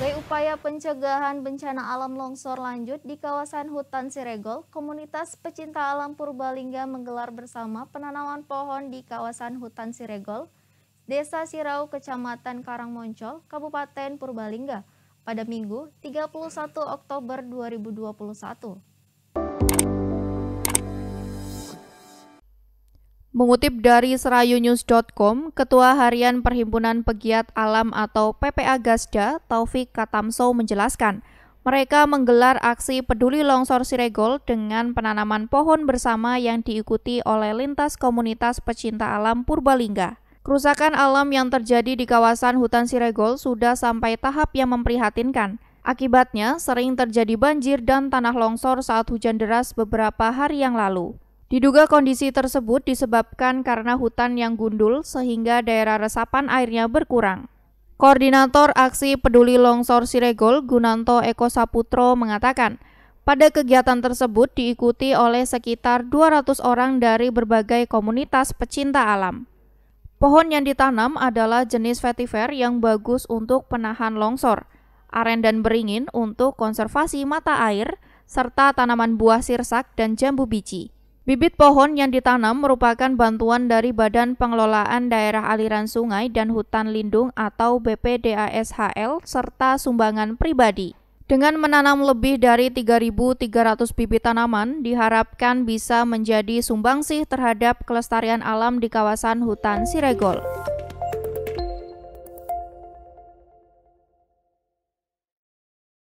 Sebagai upaya pencegahan bencana alam longsor lanjut di kawasan hutan Siregol, komunitas pecinta alam Purbalingga menggelar bersama penanaman pohon di kawasan hutan Siregol, Desa Sirau, Kecamatan Karangmoncol, Kabupaten Purbalingga pada Minggu 31 Oktober 2021. Mengutip dari serayunews.com, Ketua Harian Perhimpunan Pegiat Alam atau PPA Gasda, Taufik Katamso menjelaskan, mereka menggelar aksi peduli longsor Siregol dengan penanaman pohon bersama yang diikuti oleh lintas komunitas pecinta alam Purbalingga. Kerusakan alam yang terjadi di kawasan hutan Siregol sudah sampai tahap yang memprihatinkan. Akibatnya, sering terjadi banjir dan tanah longsor saat hujan deras beberapa hari yang lalu. Diduga kondisi tersebut disebabkan karena hutan yang gundul sehingga daerah resapan airnya berkurang. Koordinator Aksi Peduli Longsor Siregol Gunanto Eko Saputro mengatakan, pada kegiatan tersebut diikuti oleh sekitar 200 orang dari berbagai komunitas pecinta alam. Pohon yang ditanam adalah jenis vetiver yang bagus untuk penahan longsor, aren dan beringin untuk konservasi mata air, serta tanaman buah sirsak dan jambu biji. Bibit pohon yang ditanam merupakan bantuan dari Badan Pengelolaan Daerah Aliran Sungai dan Hutan Lindung atau BPDASHL serta sumbangan pribadi. Dengan menanam lebih dari 3.300 bibit tanaman, diharapkan bisa menjadi sumbangsih terhadap kelestarian alam di kawasan hutan Siregol.